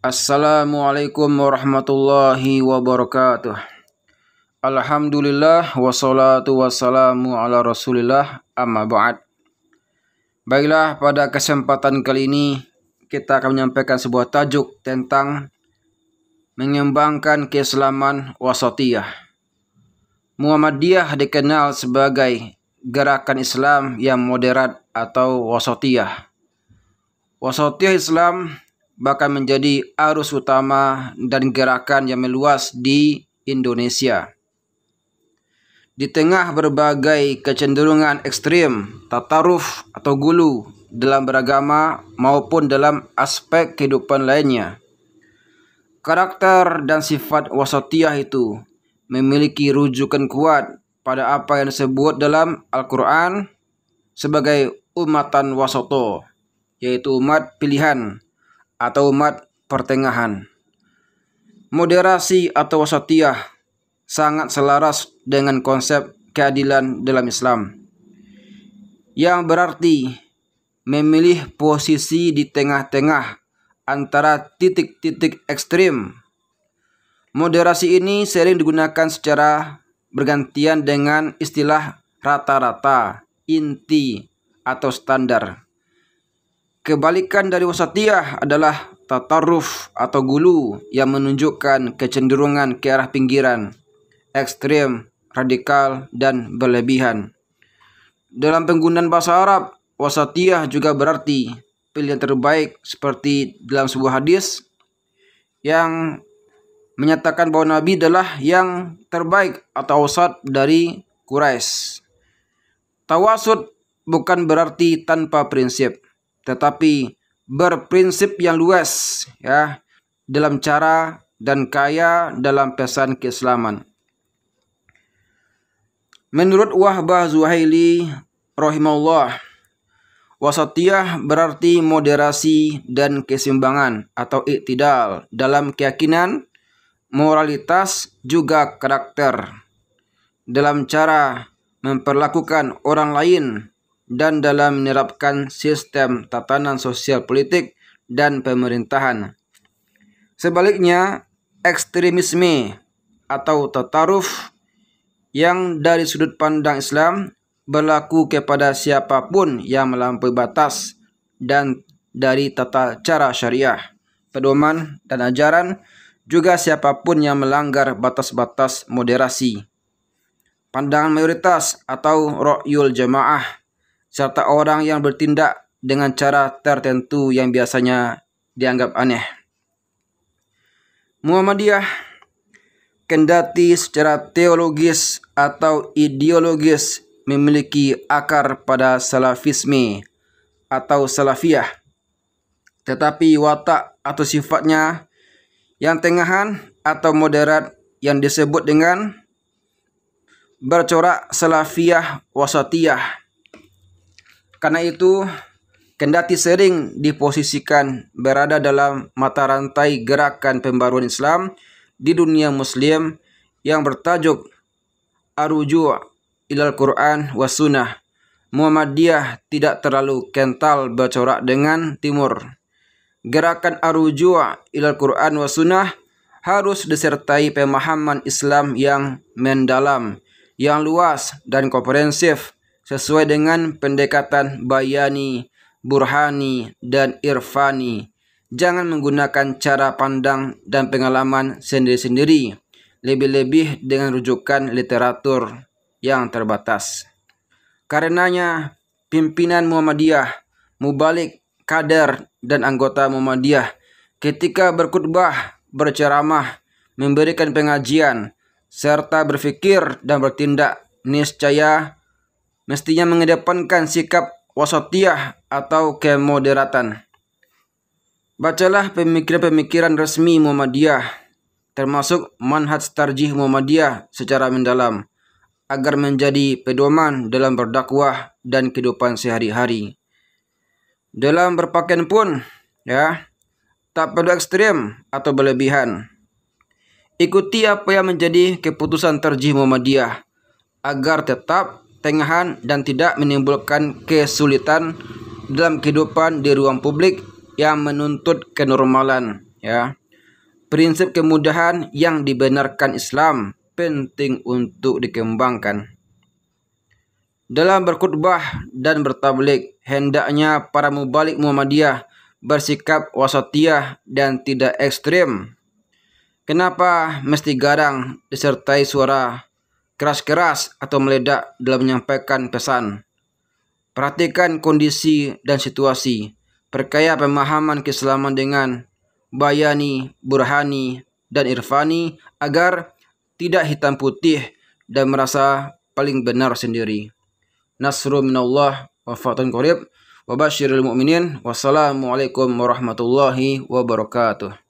Assalamualaikum warahmatullahi wabarakatuh Alhamdulillah wassalatu wassalamu ala rasulillah amma ba'd Baiklah pada kesempatan kali ini kita akan menyampaikan sebuah tajuk tentang Mengembangkan keislaman wasatiyah Muhammadiyah dikenal sebagai gerakan Islam yang moderat atau wasatiyah Wasatiyah Islam bahkan menjadi arus utama dan gerakan yang meluas di Indonesia. Di tengah berbagai kecenderungan ekstrim, tataruf atau gulu dalam beragama maupun dalam aspek kehidupan lainnya, karakter dan sifat wasatiyah itu memiliki rujukan kuat pada apa yang disebut dalam Al-Quran sebagai umatan wasoto, yaitu umat pilihan atau umat pertengahan. Moderasi atau wasatiyah sangat selaras dengan konsep keadilan dalam Islam. Yang berarti memilih posisi di tengah-tengah antara titik-titik ekstrim. Moderasi ini sering digunakan secara bergantian dengan istilah rata-rata, inti, atau standar. Kebalikan dari wasatiyah adalah tataruf atau gulu yang menunjukkan kecenderungan ke arah pinggiran, ekstrem, radikal, dan berlebihan. Dalam penggunaan bahasa Arab, wasatiyah juga berarti pilihan terbaik seperti dalam sebuah hadis yang menyatakan bahwa Nabi adalah yang terbaik atau wasat dari Quraisy. Tawasud bukan berarti tanpa prinsip tetapi berprinsip yang luas ya dalam cara dan kaya dalam pesan keislaman. Menurut Wahbah Zuhaili rahimahullah, wasatiyah berarti moderasi dan keseimbangan atau iktidal dalam keyakinan, moralitas juga karakter. Dalam cara memperlakukan orang lain dan dalam menerapkan sistem tatanan sosial politik dan pemerintahan. Sebaliknya, ekstremisme atau tataruf yang dari sudut pandang Islam berlaku kepada siapapun yang melampaui batas dan dari tata cara syariah, pedoman, dan ajaran, juga siapapun yang melanggar batas-batas moderasi. Pandangan mayoritas atau ro'yul jamaah serta orang yang bertindak dengan cara tertentu yang biasanya dianggap aneh. Muhammadiyah kendati secara teologis atau ideologis memiliki akar pada salafisme atau salafiyah. Tetapi watak atau sifatnya yang tengahan atau moderat yang disebut dengan bercorak salafiyah wasatiyah karena itu, kendati sering diposisikan berada dalam mata rantai gerakan pembaruan Islam di dunia muslim yang bertajuk Arujua ilal Quran Wasunah, Muhammadiyah tidak terlalu kental bercorak dengan timur. Gerakan Arujua ilal Quran Wasunah harus disertai pemahaman Islam yang mendalam, yang luas dan komprehensif sesuai dengan pendekatan bayani, burhani, dan irfani. Jangan menggunakan cara pandang dan pengalaman sendiri-sendiri, lebih-lebih dengan rujukan literatur yang terbatas. Karenanya, pimpinan Muhammadiyah, mubalik, kader, dan anggota Muhammadiyah ketika berkutbah, berceramah, memberikan pengajian, serta berpikir dan bertindak niscaya mestinya mengedepankan sikap wasatiyah atau kemoderatan. Bacalah pemikiran-pemikiran resmi Muhammadiyah, termasuk manhaj tarjih Muhammadiyah secara mendalam, agar menjadi pedoman dalam berdakwah dan kehidupan sehari-hari. Dalam berpakaian pun, ya, tak perlu ekstrim atau berlebihan. Ikuti apa yang menjadi keputusan terjih Muhammadiyah agar tetap tengahan dan tidak menimbulkan kesulitan dalam kehidupan di ruang publik yang menuntut kenormalan ya. Prinsip kemudahan yang dibenarkan Islam penting untuk dikembangkan. Dalam berkutbah dan bertablik, hendaknya para mubalik Muhammadiyah bersikap wasatiyah dan tidak ekstrim. Kenapa mesti garang disertai suara keras-keras atau meledak dalam menyampaikan pesan. Perhatikan kondisi dan situasi. Perkaya pemahaman keselamatan dengan bayani, burhani, dan irfani agar tidak hitam putih dan merasa paling benar sendiri. Nasru minallah wa fatun qorib wa basyiril mu'minin. Wassalamualaikum warahmatullahi wabarakatuh.